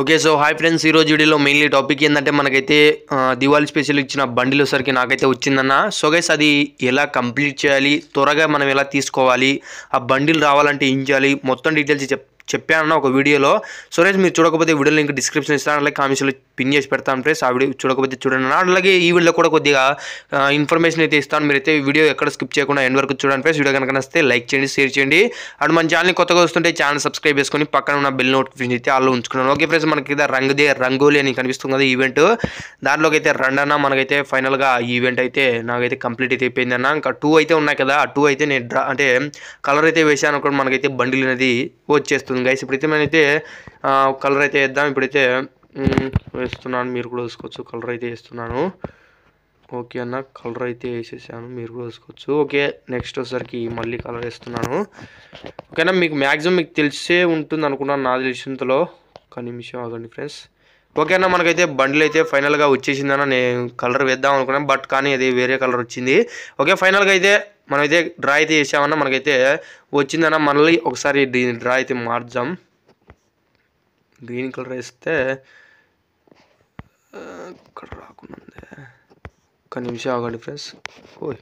okay so hi friends ఈరోజు వీడియోలో mainly topic ఏంటంటే మనకైతే దివాళి స్పెషల్ ఇచ్చిన బండిలు సరికి నాకైతే వచ్చిందన్న సో గైస్ అది ఎలా కంప్లీట్ చేయాలి త్వరగా మనం ఎలా తీసుకోవాలి ఆ బండిలు రావాలంటే ఏం చేయాలి మొత్తం డీటెయిల్స్ చెప్ చెప్పానన్న ఒక వీడియోలో సో గైస్ మీరు చూడకపోతే వీడియోలో ఇంకా డిస్క్రిప్షన్ ఇస్తాను అలాగే కామెంట్స్లో పిన్ చేసి పెడతాను ఫ్రెండ్స్ ఆ వీడియో చూడకపోతే చూడండి అలాగే ఈ వీడియో కూడా కొద్దిగా ఇన్ఫర్మేషన్ అయితే ఇస్తాను మీరైతే వీడియో ఎక్కడ స్కిప్ చేయకుండా ఎండ్ వరకు చూడండి ఫ్రెండ్స్ వీడియో కనుక నస్తే లైక్ చేయండి షేర్ చేయండి అండ్ మన ఛానల్ కొత్తగా వస్తుంటే ఛానల్ సబ్స్క్రైబ్ చేసుకొని పక్కన ఉన్న బెల్ నోటిఫికేషన్ అయితే ఆలో ఉంచుకున్నాను ఓకే ఫ్రెండ్స్ మనకి రంగుదే రంగులి అని కనిపిస్తుంది కదా ఈవెంట్ దాంట్లోకి అయితే రెండన్నా మనకైతే ఫైనల్గా ఈవెంట్ అయితే నాకైతే కంప్లీట్ అయితే అయిపోయింది అన్న ఇంకా టూ అయితే ఉన్నాయి కదా ఆ టూ అయితే నేను డ్రా అంటే కలర్ అయితే వేసాను అనుకోండి మనకైతే బండిల్ అనేది వచ్చేస్తుంది గైస్ ఇప్పుడైతే మనైతే కలర్ అయితే వేద్దాం ఇప్పుడైతే వేస్తున్నాను మీరు కూడా వేసుకోవచ్చు కలర్ అయితే వేస్తున్నాను ఓకే అన్న కలర్ అయితే వేసేసాను మీరు కూడా వేసుకోవచ్చు ఓకే నెక్స్ట్ వచ్చేసరికి మళ్ళీ కలర్ వేస్తున్నాను ఓకేనా మీకు మ్యాక్సిమం మీకు తెలిసే ఉంటుంది అనుకున్నాను నా తెలిసినంతలో ఒక నిమిషం అవ్వండి ఫ్రెండ్స్ అన్న మనకైతే బండిల్ అయితే ఫైనల్గా వచ్చేసిందన్న నేను కలర్ వేద్దాం అనుకున్నాను బట్ కానీ అది వేరే కలర్ వచ్చింది ఓకే ఫైనల్గా అయితే మనమైతే డ్రా అయితే చేసామన్నా మనకైతే వచ్చిందన్న మళ్ళీ ఒకసారి డ్రా అయితే మార్చాం గ్రీన్ కలర్ వేస్తే ఇక్కడ రాకుండా ఉంది ఒక నిమిషం ఆగండి ఫ్రెండ్స్ ఓయ్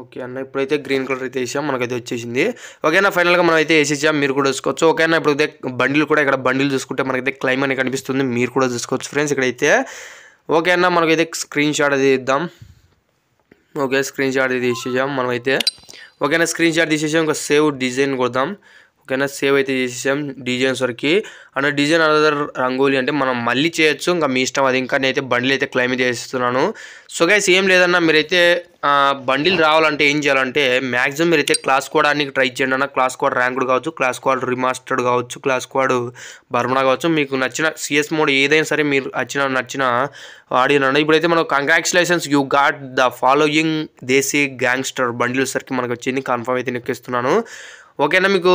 ఓకే అన్న ఇప్పుడైతే గ్రీన్ కలర్ అయితే వేసాం మనకైతే వచ్చేసింది ఓకేనా ఫైనల్గా మనం అయితే వేసేసాం మీరు కూడా చూసుకోవచ్చు అన్న ఇప్పుడు బండిలు కూడా ఇక్కడ బండిలు చూసుకుంటే మనకైతే క్లైమ్ అనేది కనిపిస్తుంది మీరు కూడా చూసుకోవచ్చు ఫ్రెండ్స్ ఇక్కడైతే ఓకే అన్న మనకైతే స్క్రీన్ షాట్ అది ఇద్దాం ओके स्क्रीनशॉट दिस చేసాం మనం అయితే ఓకేనా స్క్రీన్ షాట్ దిశేసాం ఇంకా సేవ్ డిజైన్ కొడతాం ఓకేనా సేవ్ అయితే చేసేసాం డిజైన్స్ వరకు అండ్ డిజైన్ అదర్ రంగోలీ అంటే మనం మళ్ళీ చేయొచ్చు ఇంకా మీ ఇష్టం అది ఇంకా నేనైతే బండిల్ అయితే క్లైమ్ చేస్తున్నాను సో గైస్ ఏం లేదన్నా మీరైతే బండిల్ రావాలంటే ఏం చేయాలంటే మ్యాక్సిమం మీరైతే క్లాస్ కోడానికి ట్రై చేయండి అన్న క్లాస్ కోడ్ ర్యాంకుడు కావచ్చు క్లాస్ కోడ్ రిమాస్టర్డ్ కావచ్చు క్లాస్ కోడ్ బర్మనా కావచ్చు మీకు నచ్చిన సిఎస్ మోడ్ ఏదైనా సరే మీరు నచ్చిన నచ్చిన ఇప్పుడు ఇప్పుడైతే మనం congratulations you got the following desi gangster bundle సరికి మనకు వచ్చింది కన్ఫర్మ్ అయితే నెక్కిస్తున్నాను ఓకేనా మీకు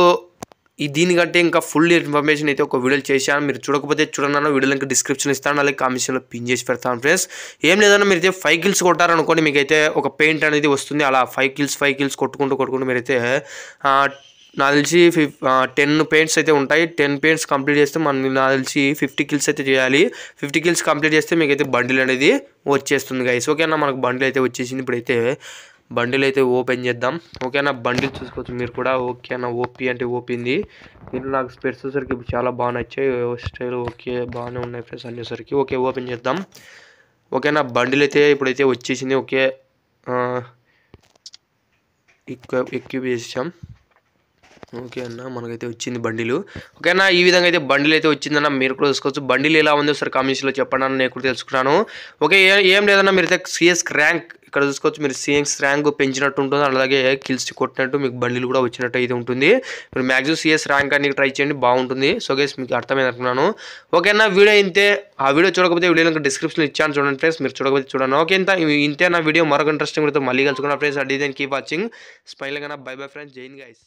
ఈ దీనికంటే ఇంకా ఫుల్ ఇన్ఫర్మేషన్ అయితే ఒక వీడియో చేశాను మీరు చూడకపోతే చూడన్నాను వీడియో లింక్ డిస్క్రిప్షన్ ఇస్తాను అలాగే కామిషన్లో పిన్ చేసి పెడతాను ఫ్రెండ్స్ ఏం లేదన్నా మీరు అయితే ఫైవ్ కిల్స్ కొట్టారనుకోండి మీకైతే ఒక పెయింట్ అనేది వస్తుంది అలా ఫైవ్ కిల్స్ ఫైవ్ కిల్స్ కొట్టుకుంటూ కొట్టుకుంటూ మీరైతే నా తెలిసి ఫిఫ్ టెన్ పెయింట్స్ అయితే ఉంటాయి టెన్ పెయింట్స్ కంప్లీట్ చేస్తే మనం నా తెలిసి ఫిఫ్టీ కిల్స్ అయితే చేయాలి ఫిఫ్టీ కిల్స్ కంప్లీట్ చేస్తే మీకైతే బండిల్ అనేది వచ్చేస్తుంది గైస్ ఓకేనా మనకు బండిల్ అయితే వచ్చేసింది ఇప్పుడైతే బండిలు అయితే ఓపెన్ చేద్దాం ఓకేనా బండిలు చూసుకోవచ్చు మీరు కూడా ఓకే నా ఓపీ అంటే ఓపింది దీంట్లో నాకు స్పెట్స్ వచ్చేసరికి చాలా బాగా నచ్చాయి స్టైల్ ఓకే బాగానే ఉన్నాయి ఫ్రెండ్స్ అనేసరికి ఓకే ఓపెన్ చేద్దాం ఓకేనా బండిలు అయితే ఇప్పుడైతే వచ్చేసింది ఓకే ఎక్కువ ఎక్కువ వేసాం ఓకే అన్న మనకైతే వచ్చింది బండిలు ఓకే అన్న ఈ విధంగా అయితే బండిలు అయితే వచ్చిందన్న మీరు కూడా చూసుకోవచ్చు బండిలు ఎలా ఉందో ఒకసారి కామెంట్స్లో చెప్పండి అన్న నేను కూడా తెలుసుకున్నాను ఓకే ఏం లేదన్నా మీరు అయితే సిఎస్ ర్యాంక్ ఇక్కడ చూసుకోవచ్చు మీరు సిఎస్ ర్యాంక్ పెంచినట్టు ఉంటుంది అలాగే కిల్స్ కొట్టినట్టు మీకు బండిలు కూడా వచ్చినట్టు అయితే ఉంటుంది మీరు మ్యాక్సిమం సిఎస్ ర్యాంక్ అని ట్రై చేయండి బాగుంటుంది సో గేస్ మీకు అర్థమైంది అనుకున్నాను ఓకేనా వీడియో అయితే ఆ వీడియో చూడకపోతే వీడియో డిస్క్రిప్షన్ ఇచ్చాను చూడండి ఫ్రెండ్స్ మీరు చూడకపోతే చూడండి ఓకే ఇంత ఇంతే నా వీడియో మరొక ఇంట్రెస్టింగ్ వీడియోతో మళ్ళీ కలుసుకున్నా ఫ్రెండ్స్ అడ్డీ దాన్ని కీప్ వాచింగ్ స్మైల్ కన్నా బై బై ఫ్రెండ్స్ జైన్ గైస్